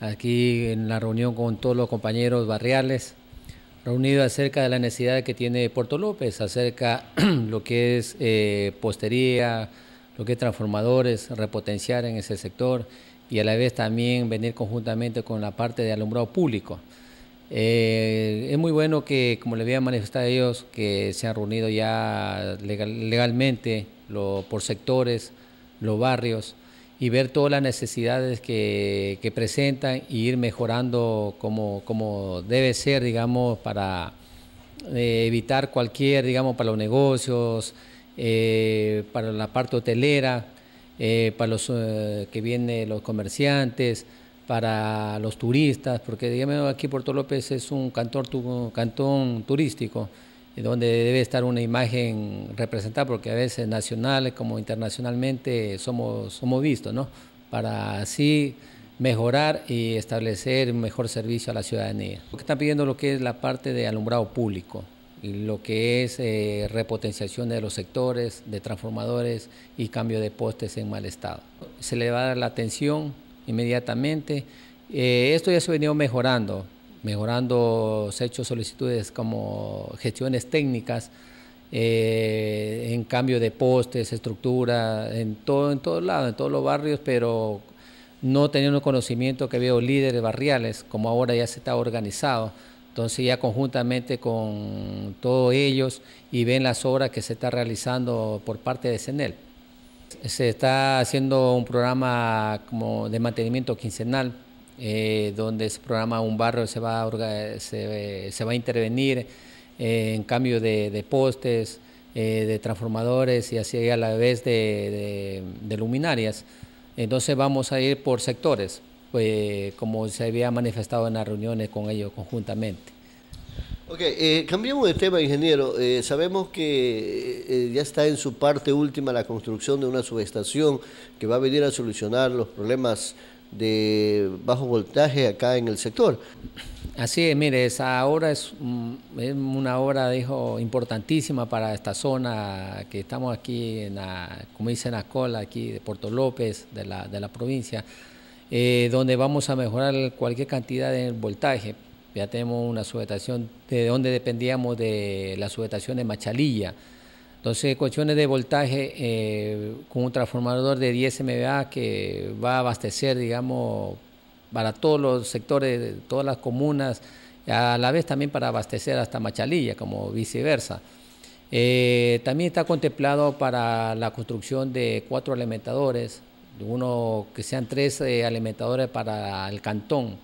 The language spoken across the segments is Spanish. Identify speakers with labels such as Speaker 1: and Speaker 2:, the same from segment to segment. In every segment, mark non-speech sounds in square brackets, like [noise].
Speaker 1: aquí en la reunión con todos los compañeros barriales, reunidos acerca de la necesidad que tiene Puerto López, acerca [clears throat] lo que es eh, postería, lo que es transformadores, repotenciar en ese sector y a la vez también venir conjuntamente con la parte de alumbrado público. Eh, es muy bueno que, como le había manifestado a ellos, que se han reunido ya legalmente por sectores, los barrios, y ver todas las necesidades que, que presentan e ir mejorando como, como debe ser, digamos, para eh, evitar cualquier, digamos, para los negocios, eh, para la parte hotelera, eh, para los que vienen los comerciantes, para los turistas, porque digamos aquí Puerto López es un cantón turístico donde debe estar una imagen representada, porque a veces nacionales como internacionalmente somos, somos vistos, ¿no? Para así mejorar y establecer un mejor servicio a la ciudadanía. Lo que están pidiendo lo que es la parte de alumbrado público, lo que es eh, repotenciación de los sectores, de transformadores y cambio de postes en mal estado. Se le va a dar la atención inmediatamente. Eh, esto ya se ha venido mejorando, mejorando, se han hecho solicitudes como gestiones técnicas, eh, en cambio de postes, estructura, en todo, en todos lados, en todos los barrios, pero no teniendo conocimiento que veo líderes barriales, como ahora ya se está organizado. Entonces ya conjuntamente con todos ellos y ven las obras que se está realizando por parte de CENEL. Se está haciendo un programa como de mantenimiento quincenal eh, donde se programa un barrio, se va a, se, va a intervenir eh, en cambio de, postes, eh, de transformadores y así a la vez de, luminarias. Entonces vamos a ir por sectores, pues, como se había manifestado en las reuniones con ellos conjuntamente. Ok, eh, cambiamos de tema, ingeniero. sabemos que ya está en su parte última la construcción de una subestación que va a venir a solucionar los problemas de bajo voltaje acá en el sector. Así es, mire, esa obra es, una obra, dijo, importantísima para esta zona que estamos aquí, en la, como dicen, la cola aquí de Puerto López, de la, provincia, eh, donde vamos a mejorar cualquier cantidad de voltaje. Ya tenemos una subestación de donde dependíamos de la subestación de Machalilla, entonces, cuestiones de voltaje eh, con un transformador de 10 MVA que va a abastecer, digamos, para todos los sectores, todas las comunas, a la vez también para abastecer hasta Machalilla, como viceversa. Eh, también está contemplado para la construcción de cuatro alimentadores, uno que sean tres eh, alimentadores para el cantón,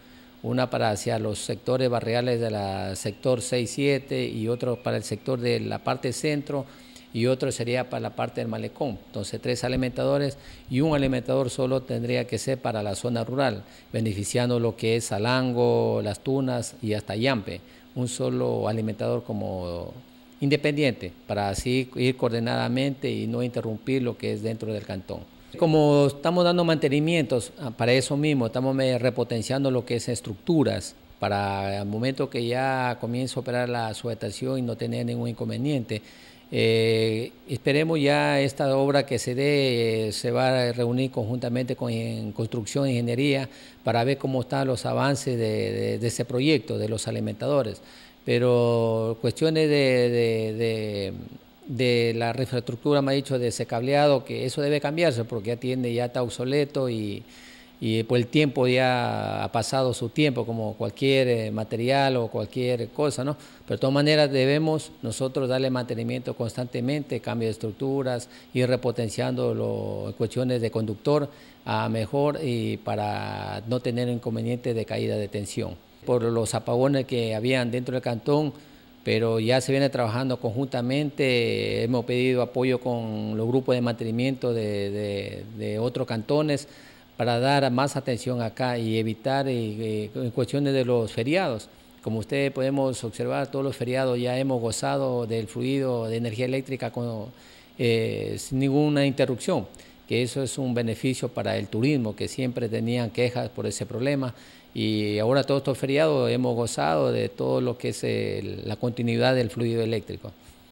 Speaker 1: una para hacia los sectores barriales del sector 6-7 y otro para el sector de la parte centro y otro sería para la parte del malecón. Entonces, tres alimentadores y un alimentador solo tendría que ser para la zona rural, beneficiando lo que es Salango, Las Tunas y hasta Yampe. Un solo alimentador como independiente, para así ir coordinadamente y no interrumpir lo que es dentro del cantón. Como estamos dando mantenimientos ah, para eso mismo, estamos repotenciando lo que es estructuras para el momento que ya comience a operar la subestación y no tener ningún inconveniente. Eh, esperemos ya esta obra que se dé, eh, se va a reunir conjuntamente con Construcción e Ingeniería para ver cómo están los avances de, ese proyecto, de los alimentadores. Pero cuestiones de, de la infraestructura, me ha dicho, de ese cableado, que eso debe cambiarse porque ya tiene, ya está obsoleto y y por el tiempo ya ha pasado su tiempo, como cualquier eh, material o cualquier cosa, ¿no? Pero de todas maneras debemos nosotros darle mantenimiento constantemente, cambio de estructuras, ir repotenciando las cuestiones de conductor a mejor y para no tener inconvenientes de caída de tensión. Por los apagones que habían dentro del cantón, pero ya se viene trabajando conjuntamente, hemos pedido apoyo con los grupos de mantenimiento de otros cantones para dar más atención acá y evitar eh, eh, en cuestiones de los feriados. Como ustedes podemos observar, todos los feriados ya hemos gozado del fluido de energía eléctrica eh, sin ninguna interrupción, que eso es un beneficio para el turismo, que siempre tenían quejas por ese problema. Y ahora todos estos feriados hemos gozado de todo lo que es la continuidad del fluido eléctrico.